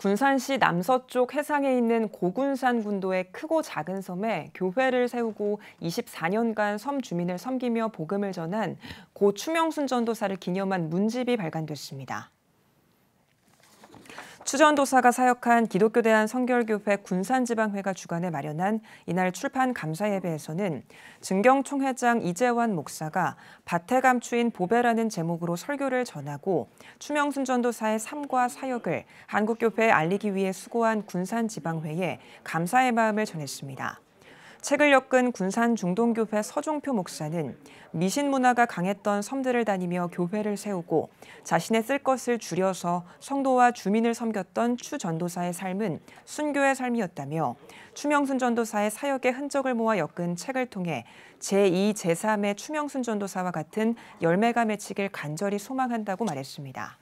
군산시 남서쪽 해상에 있는 고군산 군도의 크고 작은 섬에 교회를 세우고 24년간 섬 주민을 섬기며 복음을 전한 고 추명순 전도사를 기념한 문집이 발간됐습니다. 추전도사가 사역한 기독교 대한 성결교회 군산지방회가 주관해 마련한 이날 출판 감사 예배에서는 증경총회장 이재환 목사가 밭에 감추인 보배라는 제목으로 설교를 전하고 추명순 전도사의 삶과 사역을 한국교회에 알리기 위해 수고한 군산지방회에 감사의 마음을 전했습니다. 책을 엮은 군산 중동교회 서종표 목사는 미신 문화가 강했던 섬들을 다니며 교회를 세우고 자신의 쓸 것을 줄여서 성도와 주민을 섬겼던 추 전도사의 삶은 순교의 삶이었다며 추명순 전도사의 사역의 흔적을 모아 엮은 책을 통해 제2, 제3의 추명순 전도사와 같은 열매가 맺히길 간절히 소망한다고 말했습니다.